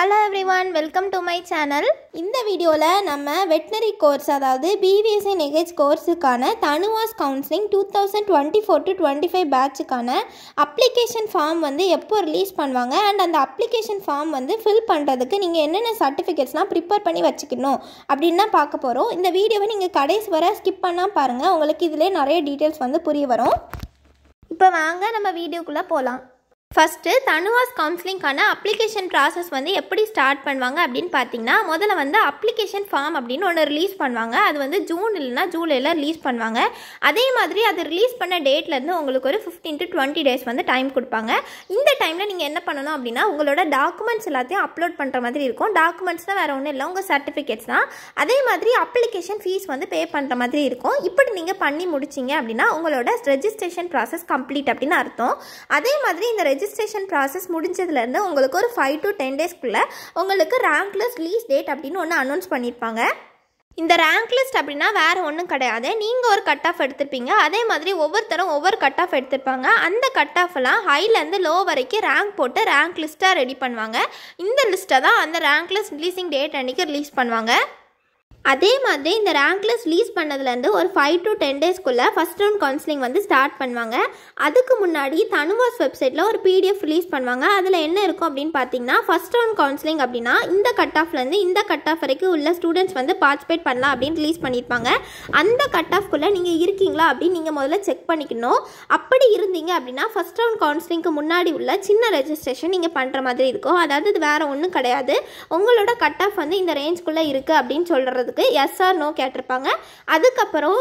hello everyone welcome to my channel இந்த வீடியோவில் நம்ம வெட்னரி கோர்ஸ் அதாவது பிவிஎஸ்சி நெகேஜ் கோர்ஸுக்கான TANUVAS counselling two thousand twenty four to twenty five பேட்சுக்கான அப்ளிகேஷன் ஃபார்ம் வந்து எப்போ ரிலீஸ் பண்ணுவாங்க அண்ட் அந்த அப்ளிகேஷன் ஃபார்ம் வந்து ஃபில் பண்ணுறதுக்கு நீங்கள் என்னென்ன சர்டிஃபிகேட்ஸ்லாம் ப்ரிப்பேர் பண்ணி வச்சுக்கணும் அப்படின்னு தான் பார்க்க போகிறோம் இந்த வீடியோவை நீங்கள் கடைசி வர ஸ்கிப் பண்ணால் பாருங்கள் உங்களுக்கு இதிலே நிறைய டீட்டெயில்ஸ் வந்து புரிய வரும் இப்போ வாங்க நம்ம வீடியோக்குள்ளே போகலாம் ஃபஸ்ட்டு தனுவாஸ் கவுன்சிலிங்க்கான அப்ளிகேஷன் ப்ராசஸ் வந்து எப்படி ஸ்டார்ட் பண்ணுவாங்க அப்படின்னு பார்த்தீங்கன்னா முதல்ல வந்து அப்ளிகேஷன் ஃபார்ம் அப்படின்னு ஒன்று ரிலீஸ் பண்ணுவாங்க அது வந்து ஜூன் இல்லைனா ஜூலையில் ரிலீஸ் பண்ணுவாங்க அதே மாதிரி அது ரிலீஸ் பண்ண டேட்லேருந்து உங்களுக்கு ஒரு ஃபிஃப்டீன் டு டுவெண்ட்டி டேஸ் வந்து டைம் கொடுப்பாங்க இந்த டைமில் நீங்கள் என்ன பண்ணணும் அப்படின்னா உங்களோட டாக்குமெண்ட்ஸ் எல்லாத்தையும் அப்லோட் பண்ணுற மாதிரி இருக்கும் டாக்குமெண்ட்ஸ் தான் வேறு ஒன்றும் இல்லை உங்கள் சர்டிஃபிகேட்ஸ் தான் அதே மாதிரி அப்ளிகேஷன் ஃபீஸ் வந்து பே பண்ணுற மாதிரி இருக்கும் இப்படி நீங்கள் பண்ணி முடிச்சிங்க அப்படின்னா உங்களோட ரெஜிஸ்ட்ரேஷன் ப்ராசஸ் கம்ப்ளீட் அப்படின்னு அர்த்தம் அதே மாதிரி இந்த ரெஜிஸ்ட்ரேஷன் ப்ராசஸ் முடிஞ்சதுலேருந்து உங்களுக்கு ஒரு ஃபைவ் டு டென் டேஸ்க்குள்ளே உங்களுக்கு ரேங்க் லிஸ்ட் லீஸ் டேட் அப்படின்னு ஒன்று அனௌன்ஸ் பண்ணியிருப்பாங்க இந்த ரேங்க் லிஸ்ட் அப்படின்னா வேறு ஒன்றும் கிடையாது நீங்கள் ஒரு கட் ஆஃப் எடுத்திருப்பீங்க அதே மாதிரி ஒவ்வொருத்தரும் ஒவ்வொரு கட் ஆஃப் எடுத்திருப்பாங்க அந்த கட் ஆஃப்லாம் ஹைலேருந்து லோ வரைக்கும் ரேங்க் போட்டு ரேங்க் லிஸ்ட்டாக ரெடி பண்ணுவாங்க இந்த லிஸ்ட்டை தான் அந்த ரேங்க் லிஸ்ட் ரிலீஸிங் டேட் அன்றைக்கி ரிலீஸ் பண்ணுவாங்க அதே மாதிரி இந்த ரேங்க் லிஸ்ட் ரிலீஸ் பண்ணதுலேருந்து ஒரு ஃபைவ் டு டென் டேஸ்க்குள்ளே ஃபஸ்ட் ரவுண்ட் கவுன்சிலிங் வந்து ஸ்டார்ட் பண்ணுவாங்க அதுக்கு முன்னாடி தனுவாஸ் வெப்சைட்டில் ஒரு பிடிஎஃப் ரிலீஸ் பண்ணுவாங்க அதில் என்ன இருக்கும் அப்படின்னு பார்த்தீங்கன்னா ஃபஸ்ட் ரவுண்ட் கவுன்சிலிங் அப்படின்னா இந்த கட் ஆஃப்லேருந்து இந்த கட் ஆஃப் வரைக்கும் உள்ள ஸ்டூடெண்ட்ஸ் வந்து பார்ட்டிசிபேட் பண்ணலாம் அப்படின்னு ரிலீஸ் பண்ணியிருப்பாங்க அந்த கட் ஆஃப்குள்ளே நீங்கள் இருக்கீங்களா அப்படின்னு நீங்கள் முதல்ல செக் பண்ணிக்கணும் அப்படி இருந்தீங்க அப்படின்னா ஃபஸ்ட் ரவுண்ட் கவுன்சிலிங்க்கு முன்னாடி உள்ள சின்ன ரெஜிஸ்ட்ரேஷன் நீங்கள் பண்ணுற மாதிரி இருக்கும் அதாவது இது வேறு ஒன்றும் கிடையாது உங்களோட கட் ஆஃப் வந்து இந்த ரேஞ்ச்குள்ளே இருக்குது அப்படின்னு சொல்கிறதுக்கு கொஸ்டினுக்கு ஆர் நோ கேட்டிருப்பாங்க அதுக்கப்புறம்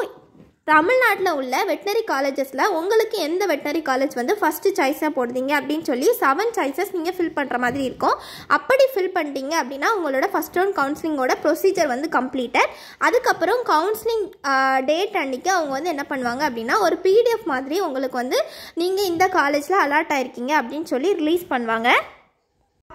தமிழ்நாட்டில் உள்ள வெட்டினரி காலேஜஸில் உங்களுக்கு எந்த வெட்டினரி காலேஜ் வந்து ஃபஸ்ட்டு சாய்ஸாக போடுறீங்க அப்படின்னு சொல்லி செவன் சாய்ஸஸ் நீங்கள் ஃபில் பண்ணுற மாதிரி இருக்கும் அப்படி ஃபில் பண்ணிட்டீங்க அப்படின்னா உங்களோட ஃபஸ்ட் ரவுண்ட் கவுன்சிலிங்கோட ப்ரொசீஜர் வந்து கம்ப்ளீட்டட் அதுக்கப்புறம் கவுன்சிலிங் டேட் அன்றைக்கி அவங்க வந்து என்ன பண்ணுவாங்க அப்படின்னா ஒரு பிடிஎஃப் மாதிரி உங்களுக்கு வந்து நீங்கள் இந்த காலேஜில் அலாட் ஆகிருக்கீங்க அப்படின்னு சொல்லி ரிலீஸ் பண்ணுவாங்க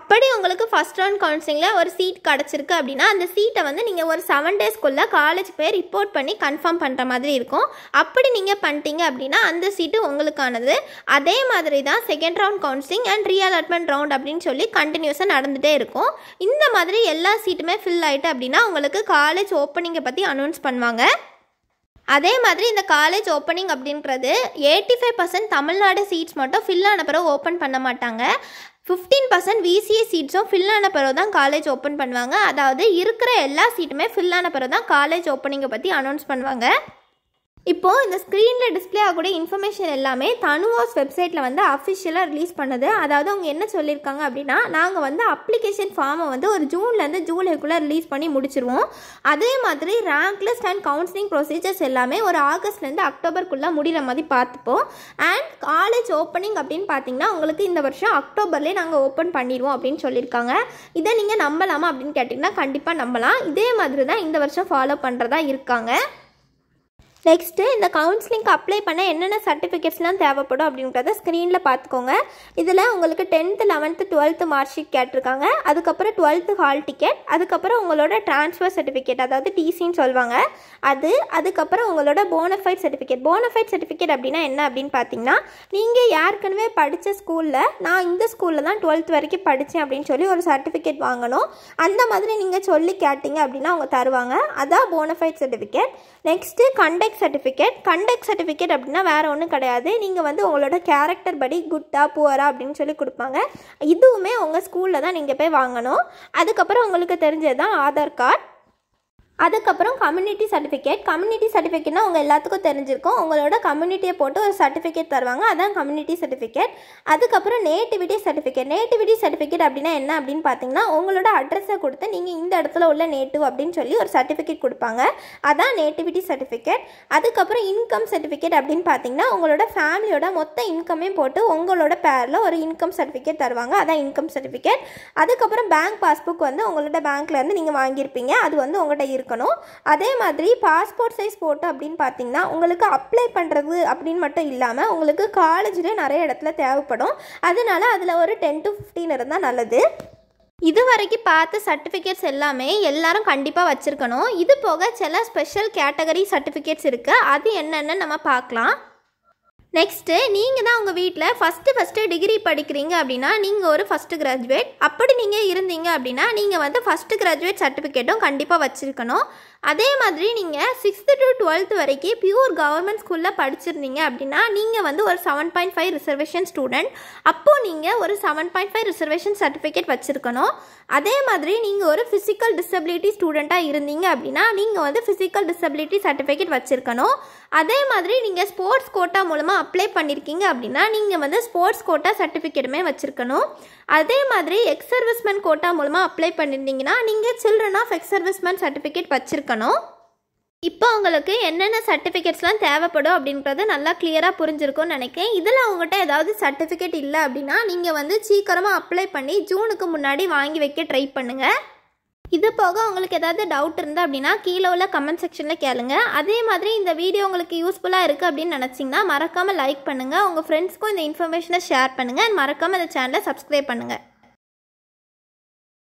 அப்படி உங்களுக்கு ஃபஸ்ட் ரவுண்ட் கவுன்சிலிங்கில் ஒரு சீட் கிடச்சிருக்கு அப்படின்னா அந்த சீட்டை வந்து நீங்கள் ஒரு செவன் டேஸ்க்குள்ளே காலேஜ் போய் ரிப்போர்ட் பண்ணி கன்ஃபார்ம் பண்ணுற மாதிரி இருக்கும் அப்படி நீங்கள் பண்ணிட்டீங்க அப்படின்னா அந்த சீட்டு உங்களுக்கானது அதே மாதிரி தான் second round counselling and reallotment round அப்படின்னு சொல்லி கண்டினியூஸாக நடந்துகிட்டே இருக்கும் இந்த மாதிரி எல்லா சீட்டுமே ஃபில் ஆகிட்டு அப்படின்னா உங்களுக்கு காலேஜ் ஓப்பனிங்கை பற்றி அனௌன்ஸ் பண்ணுவாங்க அதே மாதிரி இந்த காலேஜ் ஓப்பனிங் அப்படின்றது eighty five percent Tamil Nadu seats மட்டும் ஃபில் ஆன பிறகு ஓப்பன் பண்ண மாட்டாங்க ஃபிஃப்டீன் பர்சன்ட் விசிஏ சீட்ஸும் ஃபில் ஆன பிறகு தான் காலேஜ் ஓப்பன் பண்ணுவாங்க அதாவது இருக்கிற எல்லா சீட்டுமே ஃபில் ஆன பிறகு தான் காலேஜ் ஓப்பனிங்கை பற்றி அனௌன்ஸ் பண்ணுவாங்க இப்போது இந்த ஸ்க்ரீனில் டிஸ்பிளே ஆகக்கூடிய இன்ஃபர்மேஷன் எல்லாமே தனுவாஸ் வெப்சைட்டில் வந்து அஃபிஷியலாக ரிலீஸ் பண்ணது அதாவது அவங்க என்ன சொல்லியிருக்காங்க அப்படின்னா நாங்கள் வந்து அப்ளிகேஷன் ஃபார்மை வந்து ஒரு ஜூன்லேருந்து ஜூலைக்குள்ளே ரிலீஸ் பண்ணி முடிச்சிருவோம் அதே மாதிரி rank list and counselling procedures எல்லாமே ஒரு ஆகஸ்ட்லேருந்து அக்டோபருக்குள்ளே முடிகிற மாதிரி பார்த்துப்போம் அண்ட் காலேஜ் ஓப்பனிங் அப்படின்னு பார்த்தீங்கன்னா உங்களுக்கு இந்த வருஷம் அக்டோபர்லேயே நாங்கள் ஓப்பன் பண்ணிடுவோம் அப்படின்னு சொல்லியிருக்காங்க இதை நீங்கள் நம்பலாமா அப்படின்னு கேட்டிங்கன்னா கண்டிப்பாக நம்பலாம் இதே மாதிரி தான் இந்த வருஷம் ஃபாலோ பண்ணுறதா இருக்காங்க நெக்ஸ்ட்டு இந்த கவுன்சிலிங்க்கு அப்ளை பண்ண என்னென்ன சர்டிஃபிகேட்ஸ்லாம் தேவைப்படும் அப்படின்றத ஸ்க்ரீனில் பார்த்துக்கோங்க இதில் உங்களுக்கு tenth eleventh twelfth mark sheet கேட்டிருக்காங்க அதுக்கப்புறம் டுவெல்த்து ஹால் டிக்கெட் அதுக்கப்புறம் உங்களோட ட்ரான்ஸ்ஃபர் சர்டிஃபிகேட் அதாவது டிசின்னு சொல்லுவாங்க அது அதுக்கப்புறம் உங்களோட போனஃபைட் சர்டிஃபிகேட் போனஃபைட் சர்டிஃபிகேட் அப்படின்னா என்ன அப்படின்னு பார்த்தீங்கன்னா நீங்கள் ஏற்கனவே படித்த ஸ்கூலில் நான் இந்த ஸ்கூலில் தான் டுவெல்த் வரைக்கும் படித்தேன் அப்படின்னு சொல்லி ஒரு சர்டிஃபிகேட் வாங்கணும் அந்த மாதிரி நீங்கள் சொல்லி கேட்டிங்க அப்படின்னா அவங்க தருவாங்க அதான் bonafide certificate next conduct merit certificate conduct certificate அப்படின்னா வேறு ஒன்றும் கிடையாது நீங்கள் வந்து உங்களோட கேரக்டர் படி குட்டா புவரா அப்படின்னு சொல்லி கொடுப்பாங்க இதுவுமே உங்கள் ஸ்கூலில் தான் நீங்கள் போய் வாங்கணும் அதுக்கப்புறம் உங்களுக்கு தெரிஞ்சது தான் ஆதார் கார்டு அதுக்கப்புறம் கம்யூனிட்டி சர்டிஃபிகேட் கம்யூனிட்டி சர்டிஃபிகேட்னா உங்கள் எல்லாத்துக்கும் தெரிஞ்சிருக்கும் உங்களோட கம்யூனிட்டியை போட்டு ஒரு சர்டிஃபிகேட் தருவாங்க அதான் கம்யூனிட்டி சர்டிஃபிகேட் அதுக்கப்புறம் நேட்டிவிட்டி சர்டிஃபிகேட் நேட்டிவிட்டி சர்டிஃபிகேட் அப்படின்னா என்ன அப்படின்னு பார்த்தீங்கன்னா உங்களோட அட்ரஸை கொடுத்து நீங்கள் இந்த இடத்துல உள்ள நேட்டிவ் அப்படின்னு சொல்லி ஒரு சர்டிஃபிகேட் கொடுப்பாங்க அதான் நேட்டிவிட்டி சர்டிஃபிகேட் அதுக்கப்புறம் இன்கம் சர்டிஃபிகேட் அப்படின்னு பார்த்தீங்கன்னா உங்களோட ஃபேமிலியோட மொத்த இன்கமையும் போட்டு உங்களோட பேரில் ஒரு இன்கம் சர்டிஃபிகேட் தருவாங்க அதான் இன்கம் சர்டிஃபிகேட் அதுக்கப்புறம் பேங்க் பாஸ்புக் வந்து உங்களோட பேங்க்லேருந்து நீங்கள் வாங்கியிருப்பீங்க அது வந்து உங்கள்கிட்ட இருக்கும் இருக்கணும் அதே மாதிரி பாஸ்போர்ட் சைஸ் ஃபோட்டோ அப்படின்னு பார்த்தீங்கன்னா உங்களுக்கு அப்ளை பண்ணுறது அப்படின்னு மட்டும் இல்லாமல் உங்களுக்கு காலேஜில் நிறைய இடத்துல தேவைப்படும் அதனால அதில் ஒரு டென் டு ஃபிஃப்டீன் இருந்தால் நல்லது இது வரைக்கும் பார்த்த சர்டிஃபிகேட்ஸ் எல்லாமே எல்லாரும் கண்டிப்பாக வச்சுருக்கணும் இது போக சில ஸ்பெஷல் கேட்டகரி சர்டிஃபிகேட்ஸ் இருக்குது அது என்னென்னு நம்ம பார்க்கலாம் நெக்ஸ்ட்டு நீங்கள் தான் உங்கள் வீட்டில் ஃபஸ்ட்டு ஃபஸ்ட்டு டிகிரி படிக்கிறீங்க அப்படின்னா நீங்கள் ஒரு ஃபஸ்ட்டு கிராஜுவேட் அப்படி நீங்கள் இருந்தீங்க அப்படின்னா நீங்கள் வந்து ஃபஸ்ட்டு கிராஜுவேட் சர்டிஃபிகேட்டும் கண்டிப்பாக வச்சுருக்கணும் அதே மாதிரி நீங்கள் சிக்ஸ்த்து டு டுவெல்த் வரைக்கும் பியூர் கவர்மெண்ட் ஸ்கூலில் படிச்சிருந்தீங்க அப்படின்னா நீங்கள் வந்து ஒரு seven point five reservation student அப்போது நீங்கள் ஒரு seven point five reservation certificate வச்சுருக்கணும் அதே மாதிரி நீங்கள் ஒரு ஃபிசிக்கல் டிசபிலிட்டி ஸ்டூடெண்ட்டாக இருந்தீங்க அப்படின்னா நீங்கள் வந்து ஃபிசிக்கல் டிசபிலிட்டி சர்டிஃபிகேட் வச்சுருக்கணும் அதே மாதிரி நீங்கள் ஸ்போர்ட்ஸ் கோட்டா மூலமாக அப்ளை பண்ணியிருக்கீங்க அப்படின்னா நீங்கள் வந்து ஸ்போர்ட்ஸ் கோட்டா சர்டிஃபிகேட்டுமே வச்சுருக்கணும் அதே மாதிரி எக்ஸ் சர்வீஸ்மேன் கோட்டா மூலமாக அப்ளை பண்ணியிருந்தீங்கன்னா நீங்கள் children of ex serviceman certificate வச்சுருக்கணும் தெரிஞ்சுக்கணும் இப்போ அவங்களுக்கு என்னென்ன சர்டிஃபிகேட்ஸ்லாம் தேவைப்படும் அப்படின்றத நல்லா கிளியராக புரிஞ்சிருக்கும்னு நினைக்கிறேன் இதில் அவங்ககிட்ட ஏதாவது சர்டிஃபிகேட் இல்லை அப்படின்னா நீங்கள் வந்து சீக்கிரமாக அப்ளை பண்ணி ஜூனுக்கு முன்னாடி வாங்கி வைக்க ட்ரை பண்ணுங்கள் இது போக உங்களுக்கு ஏதாவது டவுட் இருந்தால் அப்படின்னா கீழே உள்ள கமெண்ட் செக்ஷனில் கேளுங்க அதே மாதிரி இந்த வீடியோ உங்களுக்கு யூஸ்ஃபுல்லாக இருக்குது அப்படின்னு நினச்சிங்கன்னா மறக்காமல் லைக் பண்ணுங்கள் உங்கள் ஃப்ரெண்ட்ஸ்க்கும் இந்த இன்ஃபர்மேஷனை ஷேர் பண்ணுங்கள் அண்ட் மறக்காமல் இந்த சேனலை சப்ஸ்கிரைப் பண்ணுங்கள்